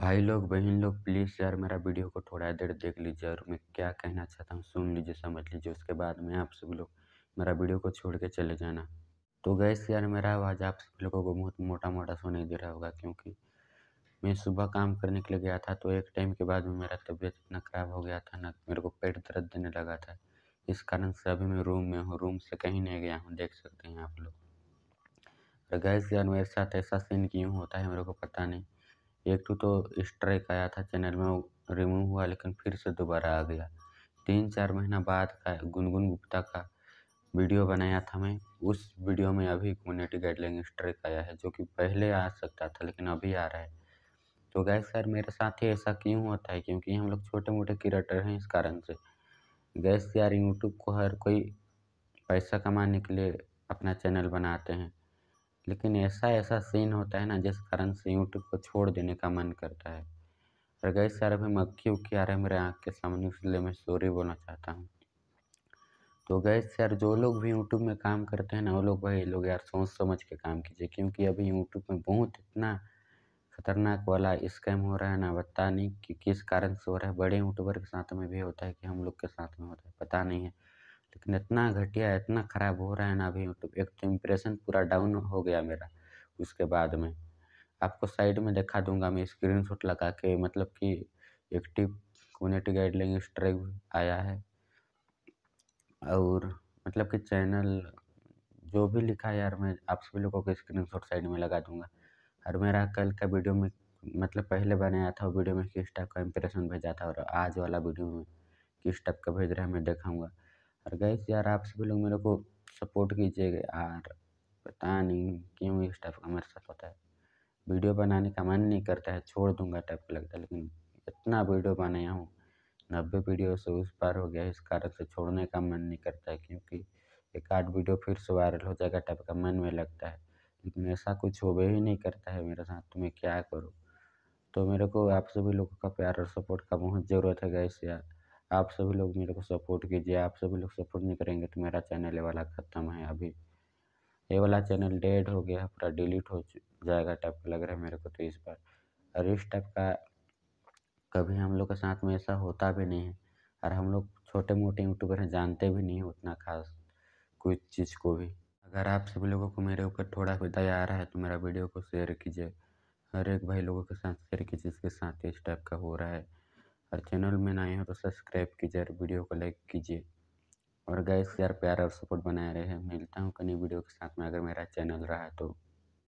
भाई लोग बहन लोग प्लीज़ यार मेरा वीडियो को थोड़ा देर देख लीजिए और मैं क्या कहना चाहता हूँ सुन लीजिए समझ लीजिए उसके बाद में आप सब लोग मेरा वीडियो को छोड़ के चले जाना तो गैस यार मेरा आवाज़ आप सब लोगों को बहुत मोटा मोटा सो नहीं दे रहा होगा क्योंकि मैं सुबह काम करने के लिए गया था तो एक टाइम के बाद में मेरा तबीयत इतना ख़राब हो गया था ना मेरे को पेट दर्द देने लगा था इस कारण से अभी मैं रूम में हूँ रूम से कहीं नहीं गया हूँ देख सकते हैं आप लोग और गैस यार मेरे साथ ऐसा सीन क्यों होता है मेरे को पता नहीं एक ठो तो स्ट्राइक तो आया था चैनल में वो रिमूव हुआ लेकिन फिर से दोबारा आ गया तीन चार महीना बाद का गुनगुन गुप्ता का वीडियो बनाया था मैं उस वीडियो में अभी कम्युनिटी गाइडलाइन स्ट्राइक आया है जो कि पहले आ सकता था लेकिन अभी आ रहा है तो गैस सर मेरे साथ ही ऐसा क्यों होता है क्योंकि हम लोग छोटे मोटे क्रिएटर हैं इस कारण से गैस यार यूट्यूब को हर कोई पैसा कमाने के लिए अपना चैनल बनाते हैं लेकिन ऐसा ऐसा सीन होता है ना जिस कारण से यूट्यूब को छोड़ देने का मन करता है और गई सारे भी मक्खी उक्खी आ रहे मेरे आँख के सामने इसलिए मैं सॉरी बोलना चाहता हूँ तो गैस यार जो लोग भी यूट्यूब में काम करते हैं ना वो लोग भाई लोग यार सोच समझ के काम कीजिए क्योंकि अभी यूट्यूब में बहुत इतना खतरनाक वाला स्कैम हो रहा है ना पता नहीं कि किस कारण से हो रहा है बड़े यूट्यूबर के साथ में भी होता है कि हम लोग के साथ में होता है पता नहीं है लेकिन इतना घटिया इतना ख़राब हो रहा है ना अभी मतलब एक तो इम्प्रेशन पूरा डाउन हो गया मेरा उसके बाद में आपको साइड में दिखा दूंगा मैं स्क्रीन शॉट लगा के मतलब कि एक्टिव कम्युनिटी गाइडलाइन स्ट्राइव आया है और मतलब कि चैनल जो भी लिखा है यार मैं आप सभी लोगों को स्क्रीन शॉट साइड में लगा दूंगा और मेरा कल का वीडियो में मतलब पहले बनाया था वीडियो में किस टाइप का इम्प्रेशन भेजा था और आज वाला वीडियो में किस टाइप का भेज रहा है मैं देखाऊँगा और गैस यार आप सभी लोग मेरे को सपोर्ट कीजिएगा यार पता नहीं क्यों इस टाइप का मेरे साथ होता है वीडियो बनाने का मन नहीं करता है छोड़ दूंगा टाइप का लगता है लेकिन इतना वीडियो बनाया हूँ नब्बे वीडियो से उस पार हो गया इस कारण से छोड़ने का मन नहीं करता है क्योंकि एक आठ वीडियो फिर से वायरल हो जाएगा टाइप का मन में लगता है लेकिन ऐसा कुछ होवे ही नहीं करता है मेरे साथ तो मैं क्या करूँ तो मेरे को आप सभी लोगों का प्यार और सपोर्ट का बहुत ज़रूरत है गैस यार आप सभी लोग मेरे को सपोर्ट कीजिए आप सभी लोग सपोर्ट नहीं करेंगे तो मेरा चैनल ये वाला ख़त्म है अभी ये वाला चैनल डेड हो गया पूरा डिलीट हो जाएगा टाइप का लग रहा है मेरे को तो इस बार और इस टाइप का कभी हम लोग के साथ में ऐसा होता भी नहीं है और हम लोग छोटे मोटे यूट्यूबर हैं जानते भी नहीं उतना खास कुछ चीज़ को भी अगर आप सभी लोगों को मेरे ऊपर थोड़ा भी दया आ रहा है तो मेरा वीडियो को शेयर कीजिए हर एक भाई लोगों के साथ शेयर कीजिए जिसके साथ इस टाइप का हो रहा है और चैनल में नए हो तो सब्सक्राइब कीजिए और वीडियो को लाइक कीजिए और गैस यार प्यार और सपोर्ट बनाए रहे मिलता हूँ कहीं वीडियो के साथ में अगर मेरा चैनल रहा तो